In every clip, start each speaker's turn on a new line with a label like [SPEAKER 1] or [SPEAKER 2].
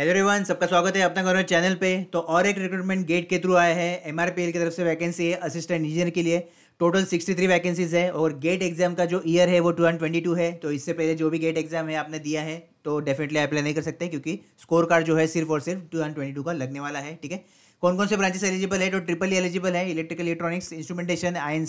[SPEAKER 1] hello everyone सबका स्वागत है अपना गौरव चैनल पे तो और एक रिक्रूटमेंट गेट के थ्रू आया है एमआरपीएल की तरफ से वैकेंसी है असिस्टेंट इंजीनियर के लिए टोटल 63 वैकेंसीज है और गेट एग्जाम का जो ईयर है वो 2022 है तो इससे पहले जो भी गेट एग्जाम है आपने दिया है तो डेफिनेटली अप्लाई नहीं कर सकते क्योंकि स्कोर कार्ड जो है सिर्फ और सिर्फ टू का लगने वाला है ठीक है कौन कौन से ब्रांचेस एलिजिबल है तो ट्रिपल एलिजिबल है electrical electronics instrumentation I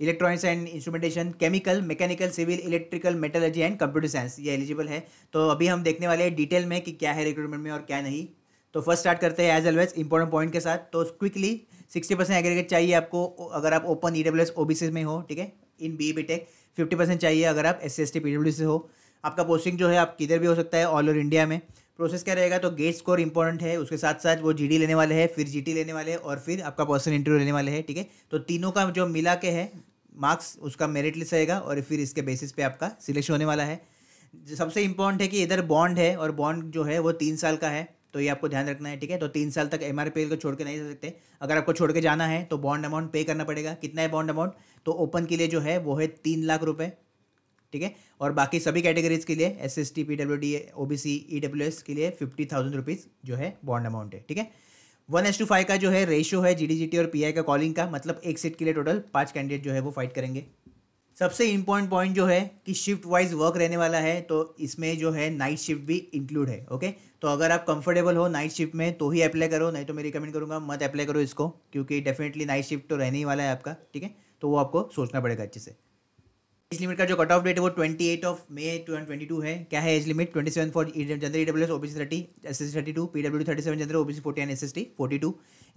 [SPEAKER 1] electronics and instrumentation chemical mechanical civil electrical metallurgy and computer science ये एलिजिबल है तो अभी हम देखने वाले हैं डिटेल में कि क्या है रिक्रूटमेंट में और क्या नहीं तो फर्स्ट स्टार्ट करते हैं एज ऑलवेज इंपॉर्टेंट पॉइंट के साथ तो क्विकली सिक्सटी परसेंट एग्रीगेट चाहिए आपको अगर आप open E W S O B C में हो ठीक है in B B tech fifty percent चाहिए अगर आप S C S T P W से हो आपका पोस्टिंग जो है आप किधर भी हो सकता है ऑल ओवर इंडिया में प्रोसेस क्या रहेगा तो गेट स्कोर इंपॉर्टेंट है उसके साथ साथ वो डी लेने वाले हैं फिर टी लेने वाले हैं और फिर आपका पर्सनल इंटरव्यू लेने वाले हैं ठीक है तो तीनों का जो मिला के है मार्क्स उसका मेरिट लिस्ट रहेगा और फिर इसके बेसिस पे आपका सिलेक्शन होने वाला है सबसे इम्पोर्टेंट है कि इधर बॉन्ड है और बॉन्ड जो है वो तीन साल का है तो ये आपको ध्यान रखना है ठीक है तो तीन साल तक एम को छोड़ के नहीं जा सकते अगर आपको छोड़ के जाना है तो बॉन्ड अमाउंट पे करना पड़ेगा कितना है बॉन्ड अमाउंट तो ओपन के लिए जो है वो है तीन लाख रुपये ठीक है और बाकी सभी कैटेगरीज के लिए S S T P W D O B C E W S के लिए फिफ्टी थाउजेंड रुपीज़ जो है बॉन्ड अमाउंट है ठीक है वन एस टू फाइव का जो है रेशियो है जी टी और आई का कॉलिंग का मतलब एक सीट के लिए टोटल पाँच कैंडिडेट जो है वो फाइट करेंगे सबसे इम्पॉर्टेंट पॉइंट जो है कि शिफ्ट वाइज वर्क रहने वाला है तो इसमें जो है नाइट शिफ्ट भी इंक्लूड है ओके तो अगर आप कंफर्टेबल हो नाइट शिफ्ट में तो ही अप्लाई करो नहीं तो मैं रिकमेंड करूँगा मत अप्लाई करो इसको क्योंकि डेफिनेटली नाइट शिफ्ट तो रहने ही वाला है आपका ठीक है तो वो आपको सोचना पड़ेगा अच्छे से एज लिमिट का जो कट ऑफ डेट है वो twenty eight of May twenty two है क्या है age limit twenty seven for general E W S OBC thirty S S thirty two P W thirty seven general OBC forty and S S T forty two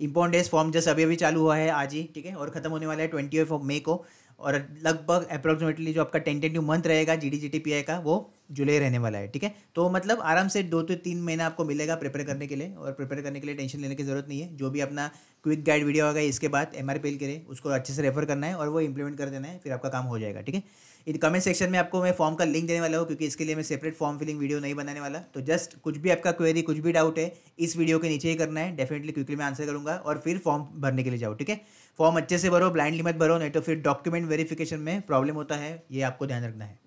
[SPEAKER 1] important days form just अभी अभी चालू हुआ है आज ही ठीक है और खत्म होने वाला है ट्वेंटी ऑफ मे को और लगभग अप्रॉक्सीमेटली जो आपका टेंटेटिव मंथ रहेगा G D G T P I का वो जुलाई रहने वाला है ठीक है तो मतलब आराम से दो तो तीन महीना आपको मिलेगा प्रिपेयर करने के लिए और प्रिपेयर करने के लिए टेंशन लेने की जरूरत नहीं है जो भी अपना क्विक गाइड वीडियो होगा इसके बाद एम आर पी के लिए उसको अच्छे से रेफर करना है और वो इंप्लीमेंट कर देना है फिर आपका काम हो जाएगा ठीक है इन कमेंट सेक्शन में आपको मैं फॉर्म का लिंक देने वाला हूँ क्योंकि इसके लिए मैं सेपरेट फॉर्म फिलिंग वीडियो नहीं बनाने वाला तो जस्ट कुछ भी आपका क्वेरी कुछ भी डाउट है इस वीडियो के नीचे ही करना है डेफिनेटली क्विकली मैं आंसर करूँगा और फिर फॉर्म भरने के लिए जाओ ठीक है फॉर्म अच्छे से भरो ब्लाइंडली मत भरो नहीं तो फिर डॉक्यूमेंट वेरिफिकेशन में प्रॉब्लम होता है ये आपको ध्यान रखना है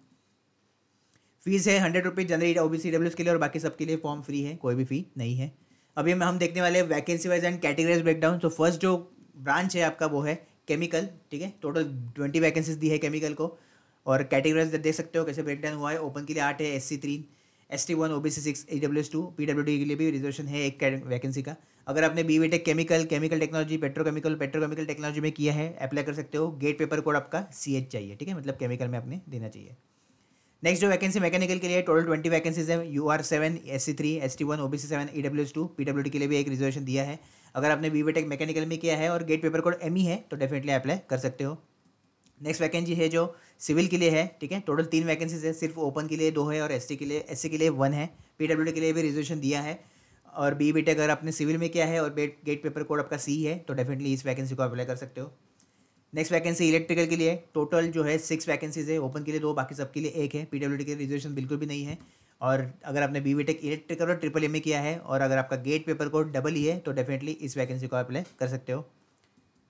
[SPEAKER 1] फीस है hundred rupees general O B C W के लिए और बाकी सबके लिए फॉर्म फ्री है कोई भी फ़ी नहीं है अभी हम देखने वाले vacancy wise and categories breakdown तो फर्स्ट जो ब्रांच है आपका वो है केमिकल ठीक है टोटल ट्वेंटी वैकेंसीज दी है केमिकल को और कैटेगरीज देख सकते हो कैसे ब्रेकडाउन हुआ है ओपन के लिए आठ है S C three S T one O B C six E W S two P W D के लिए भी रिजर्वेशन है एक वैकेंसी का अगर आपने B V tech chemical chemical technology petrochemical petrochemical technology में किया है अप्लाई कर सकते हो गेट पेपर कोड आपका सी एच चाहिए ठीक है मतलब केमिकल में आपने देना चाहिए नेक्स्ट जो वैकेंसी मैकेनिकल के लिए टोटल ट्वेंटी वैकेंसीज है U R seven S C three S T one O B C seven E W S two P W D के लिए भी एक रिजर्वेशन दिया है अगर आपने बी टेक मैकेनिकल में किया है और GATE paper code M E है तो डेफिनेटली अप्लाई कर सकते हो नेक्स्ट वैकेंसी है जो सिविल के लिए है ठीक है टोटल तीन वैकेंसीज है सिर्फ ओपन के लिए दो है और एस के लिए एस के लिए वन है पी के लिए भी रिजर्वेशन दिया है और बी टेक अगर आपने सिविल में किया है और गेट पेपर कोड आपका सी है तो डेफिनेटली इस वैकेंसी को अप्लाई कर सकते हो नेक्स्ट वैकेंसी इलेक्ट्रिकल के लिए टोटल जो है सिक्स वैकेंसीज है ओपन के लिए दो बाकी सबके लिए एक है पीडब्ल्यूडी के रिजर्वेशन बिल्कुल भी नहीं है और अगर आपने बी टेक इलेक्ट्रिकल और ट्रिपल एम में किया है और अगर आपका गेट पेपर कोड डबल ही है तो डेफिनेटली इस वैकेंसी को आप अप्लाई कर सकते हो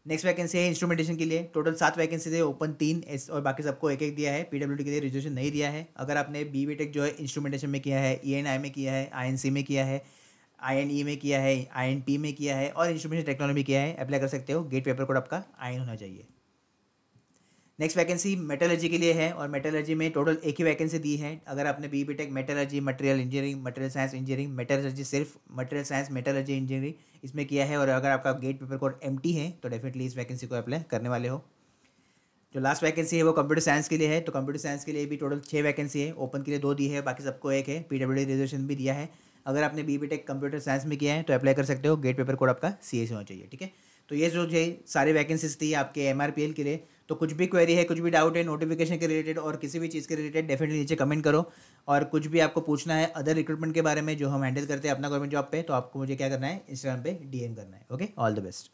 [SPEAKER 1] नेक्स्ट वैकेंसी है इंस्ट्रूमेंटेशन के लिए टोटल सात वैकेंसीज है ओपन तीन एस और बाकी सबको एक एक दिया है पी के लिए रिजर्वेशन नहीं दिया है अगर आपने बी टेक जो है इंस्ट्रूमेंटेशन में किया है ई e में किया है आई में किया है आई एन ई में किया है आई एन में किया है और इंस्ट्रूमेंटेशन टेक्नोलॉजी किया है अप्लाई कर सकते हो गेट पेपर कोड आपका आई होना चाहिए नेक्स्ट वैकेंसी मेटलर्जी के लिए है और मेटलर्जी में टोटल एक ही वैकेंसी दी है अगर आपने B B tech metallurgy material engineering material science engineering metallurgy सिर्फ मटेरियल साइंस मेटलर्जी इंजीनियरिंग इसमें किया है और अगर आपका गेट पेपर कोड एम है तो डेफिनेटली इस वैकेंसी को अप्लाई करने वाले हो जो लास्ट वैकेंसी है वो कंप्यूटर साइंस के लिए है तो कंप्यूटर साइंस के लिए भी टोटल छः वैकेंसी है ओपन के लिए दो दी है बाकी सबको एक है पी रिजर्वेशन भी दिया है अगर आपने B B tech computer science में किया है तो अप्लाई कर सकते हो गेट पेपर कोड आपका सी एस e होना चाहिए ठीक है तो ये जो है सारे वैकेंसीज थी आपके एम आर पी एल के लिए तो कुछ भी क्वेरी है कुछ भी डाउट है नोटिफिकेशन के रिलेटेड और किसी भी चीज़ के रिलेटेड डेफिनेटली नीचे कमेंट करो और कुछ भी आपको पूछना है अदर रिक्रूटमेंट के बारे में जो हम हैंडल करते हैं अपना गवर्नमेंट जॉब पे तो आपको मुझे क्या करना है इंस्टाग्राम पे डीएम करना है ओके ऑल द बेस्ट